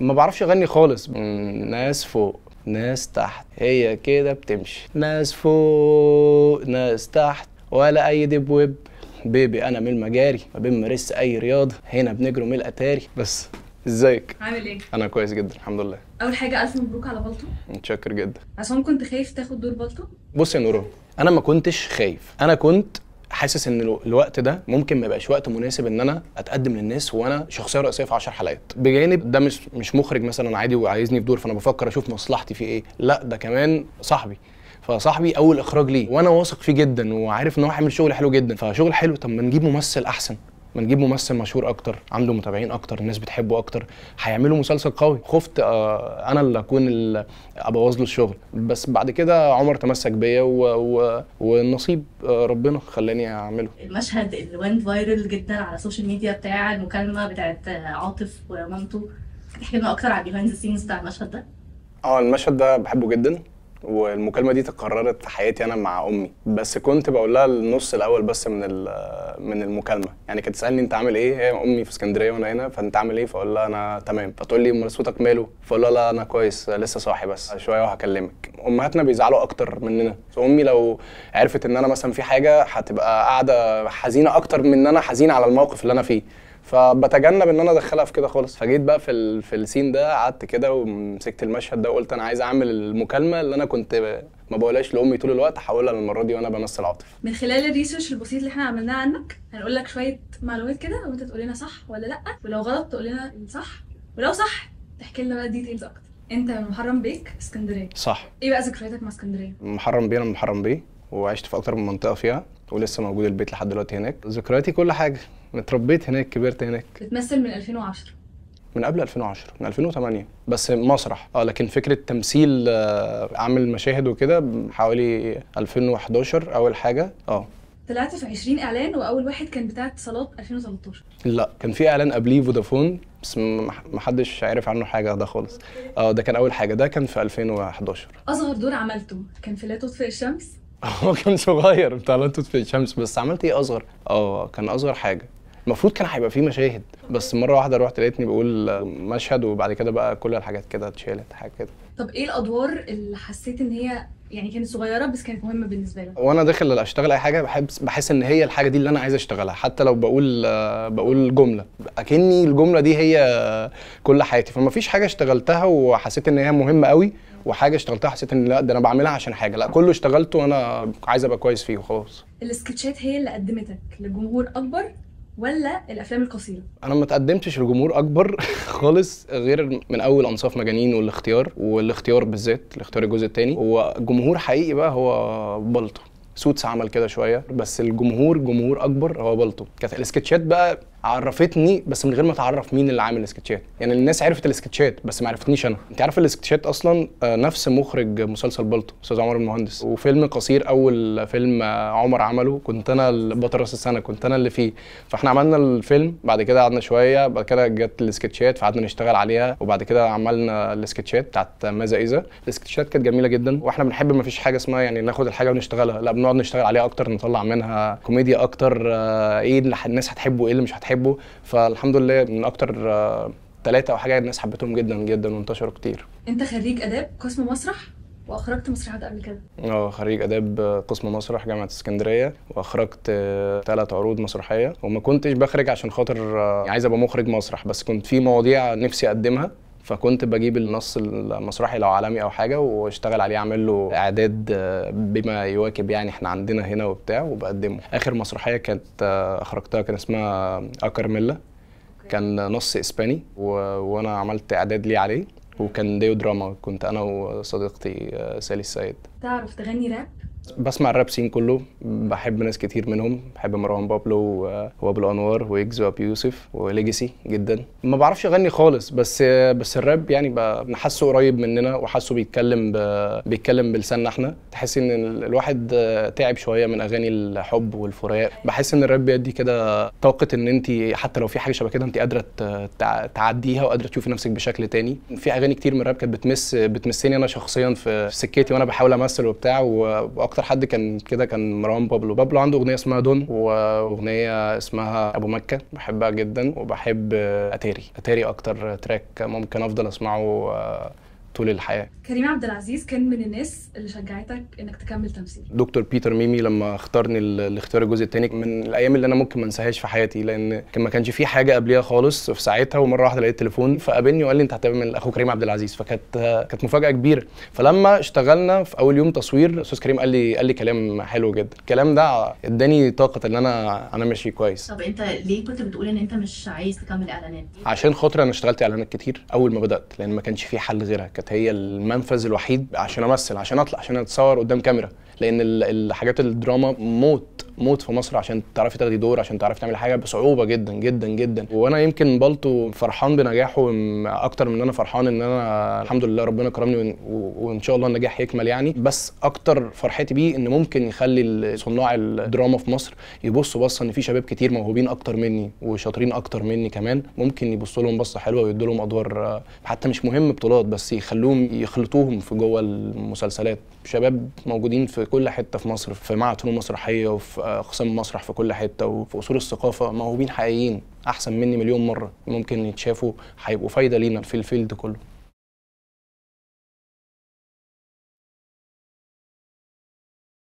ما بعرفش اغني خالص ناس فوق ناس تحت هي كده بتمشي ناس فوق ناس تحت ولا اي دب ويب بيبي انا من المجاري ما بين اي رياضه هنا بنجروا من الاتاري بس ازيك عامل ايه انا كويس جدا الحمد لله اول حاجه الف مبروك على بالتو متشكر جدا عصام كنت خايف تاخد دور بالتو بص يا نورو انا ما كنتش خايف انا كنت حاسس ان الوقت ده ممكن ما يبقاش وقت مناسب ان انا اتقدم للناس وانا شخصيه رئيسيه في 10 حلقات بجانب ده مش مش مخرج مثلا عادي وعايزني في دور فانا بفكر اشوف مصلحتي في ايه لا ده كمان صاحبي فصاحبي اول اخراج ليه وانا واثق فيه جدا وعارف ان هو هيعمل شغل حلو جدا فشغل حلو طب ما نجيب ممثل احسن ما نجيب ممثل مشهور اكتر عنده متابعين اكتر الناس بتحبه اكتر هيعملوا مسلسل قوي خفت آه انا اللي اكون ابوظ له الشغل بس بعد كده عمر تمسك بيا والنصيب آه، ربنا خلاني اعمله المشهد اللي وent فايرل جدا على السوشيال ميديا بتاع المكالمه بتاعت عاطف ومامته تحكي لنا اكتر على البيهايند سينز بتاع المشهد ده اه المشهد ده بحبه جدا والمكالمه دي تكررت حياتي انا مع امي بس كنت بقول لها النص الاول بس من من المكالمه يعني كانت تسالني انت عامل ايه هي إيه، امي في اسكندريه وانا هنا فانت عامل ايه فاقول لها انا تمام فتقول لي امال صوتك ماله فاقول لها لا انا كويس لسه صاحي بس شويه وهكلمك امهاتنا بيزعلوا اكتر مننا امي لو عرفت ان انا مثلا في حاجه هتبقى قاعده حزينه اكتر من ان انا حزين على الموقف اللي انا فيه فبتجنب ان انا ادخلها في كده خالص فجيت بقى في في السين ده قعدت كده ومسكت المشهد ده وقلت انا عايز اعمل المكالمه اللي انا كنت ما بقولهاش لامي طول الوقت هحولها المره دي وانا بمثل عاطف من خلال الريسيرش البسيط اللي احنا عملناه عنك هنقول لك شويه معلومات كده وانت تقول لنا صح ولا لا ولو غلط تقول لنا صح ولو صح تحكي لنا بقى ديتيلز اكتر انت من محرم بيك اسكندريه صح ايه بقى ذكرياتك مع اسكندريه محرم بيه انا من محرم بيه وعشت في اكتر من منطقه فيها ولسه موجود البيت لحد دلوقتي هناك ذكرياتي كل حاجه انا اتربيت هناك كبرت هناك بتمثل من 2010 من قبل 2010 من 2008 بس مسرح اه لكن فكره تمثيل اعمل آه، مشاهد وكده حوالي 2011 اول حاجه اه طلعت في 20 اعلان واول واحد كان بتاع اتصالات 2013 لا كان في اعلان قبليه فودافون بس ما حدش عارف عنه حاجه ده خالص اه ده كان اول حاجه ده كان في 2011 اصغر دور عملته كان في لا تطفئ الشمس هو آه، كان صغير بتاع لا تطفئ الشمس بس عملت ايه اصغر اه كان اصغر حاجه المفروض كان هيبقى فيه مشاهد بس مره واحده رحت لقيتني بقول مشهد وبعد كده بقى كل الحاجات كده اتشالت حاجه كده طب ايه الادوار اللي حسيت ان هي يعني كانت صغيره بس كانت مهمه بالنسبه لك وانا داخل اشتغل اي حاجه بحب بحس ان هي الحاجه دي اللي انا عايز اشتغلها حتى لو بقول بقول جمله اكني الجمله دي هي كل حياتي فما فيش حاجه اشتغلتها وحسيت ان هي مهمه قوي وحاجه اشتغلتها حسيت ان لا ده انا بعملها عشان حاجه لا كله اشتغلته وانا عايز ابقى كويس فيه وخلاص السكتشات هي اللي قدمتك لجمهور اكبر ولا الافلام القصيره انا ما تقدمتش لجمهور اكبر خالص غير من اول انصاف مجانين والاختيار والاختيار بالذات الاختيار الجزء الثاني هو جمهور حقيقي بقى هو بلطو سوتس عمل كده شويه بس الجمهور جمهور اكبر هو بلطو كانت السكتشات بقى عرفتني بس من غير ما اتعرف مين اللي عامل السكتشات يعني الناس عرفت السكتشات بس ما عرفتنيش انا انت عارف السكتشات اصلا آه، نفس مخرج مسلسل بلطو استاذ عمر المهندس وفيلم قصير اول فيلم آه، عمر عمله كنت انا بطل راس السنه كنت انا اللي فيه فاحنا عملنا الفيلم بعد كده قعدنا شويه بعد كده جت السكتشات فقعدنا نشتغل عليها وبعد كده عملنا السكتشات بتاعت ماذا اذا السكتشات كانت جميله جدا واحنا بنحب ما فيش حاجه اسمها يعني ناخد الحاجه ونشتغلها لا بنقعد نشتغل عليها اكتر نطلع منها كوميديا اكتر آه، ايه اللي الناس هتحبه ايه اللي مش هتحبه بحبه فالحمد لله من اكتر ثلاثه آه، او حاجه الناس حبتهم جدا جدا وانتشروا كتير انت خريج اداب قسم مسرح واخرجت مسرحيات قبل كده اه خريج اداب آه، قسم مسرح جامعه اسكندريه واخرجت ثلاث آه، عروض مسرحيه وما كنتش بخرج عشان خاطر عايز ابقى مخرج مسرح بس كنت في مواضيع نفسي اقدمها فكنت بجيب النص المسرحي لو عالمي او حاجه واشتغل عليه اعمل له اعداد آه، بما يواكب يعني احنا عندنا هنا وبتاع وبقدمه اخر مسرحيه كانت آه، اخرجتها كان اسمها آه، اكرميلا كان نص اسباني و... وانا عملت اعداد ليه عليه وكان ديو دراما كنت انا وصديقتي سالي السيد تعرف تغني راب بسمع الراب سين كله بحب ناس كتير منهم بحب مروان بابلو وابو انوار ويجز وابي يوسف وليجاسي جدا ما بعرفش اغني خالص بس بس الراب يعني بنحسه قريب مننا وحاسه بيتكلم ب... بيتكلم بلساننا احنا تحس ان الواحد تعب شويه من اغاني الحب والفراق بحس ان الراب بيدي كده طاقه ان انت حتى لو في حاجه شبه كده انت قادره تعديها وقادره تشوفي نفسك بشكل تاني في اغاني كتير من الراب كانت بتمس بتمسني انا شخصيا في سكتي وانا بحاول امثل وبتاع وأكتر اكتر حد كان كده كان مروان بابلو بابلو عنده اغنيه اسمها دون واغنيه اسمها ابو مكه بحبها جدا وبحب اتاري اتاري اكتر تراك ممكن افضل اسمعه آه، طول الحياه كريم عبد العزيز كان من الناس اللي شجعتك انك تكمل تمثيل دكتور بيتر ميمي لما اختارني الاختيار الجزء الثاني من الايام اللي انا ممكن ما انساهاش في حياتي لان ما كانش في حاجه قبليها خالص في ساعتها ومره واحده لقيت تليفون فقابلني وقال لي انت هتعمل اخو كريم عبد العزيز فكانت كانت مفاجاه كبيره فلما اشتغلنا في اول يوم تصوير استاذ كريم قال لي قال لي كلام حلو جدا الكلام ده اداني طاقه ان انا انا ماشي كويس طب انت ليه كنت بتقول ان انت مش عايز تكمل اعلانات عشان خاطر انا اشتغلت اعلانات كتير اول ما بدات لان ما كانش في حل غيرها كانت هي المنفذ الوحيد عشان امثل عشان اطلع عشان اتصور قدام كاميرا لان الحاجات الدراما موت موت في مصر عشان تعرفي تاخدي دور عشان تعرفي تعملي حاجه بصعوبه جدا جدا جدا وانا يمكن بالطو فرحان بنجاحه اكتر من ان انا فرحان ان انا الحمد لله ربنا كرمني وان شاء الله النجاح يكمل يعني بس اكتر فرحتي بيه ان ممكن يخلي صناع الدراما في مصر يبصوا بصه ان في شباب كتير موهوبين اكتر مني وشاطرين اكتر مني كمان ممكن يبصوا لهم بصه حلوه ويدوا لهم ادوار آه، حتى مش مهم بطولات بس يخلوهم يخلطوهم في جوه المسلسلات شباب موجودين في كل حته في مصر في معهد فنون مسرحيه وفي اقسام مسرح في كل حته وفي اصول الثقافه موهوبين حقيقيين احسن مني مليون مره ممكن يتشافوا هيبقوا فايده لينا في الفيلد كله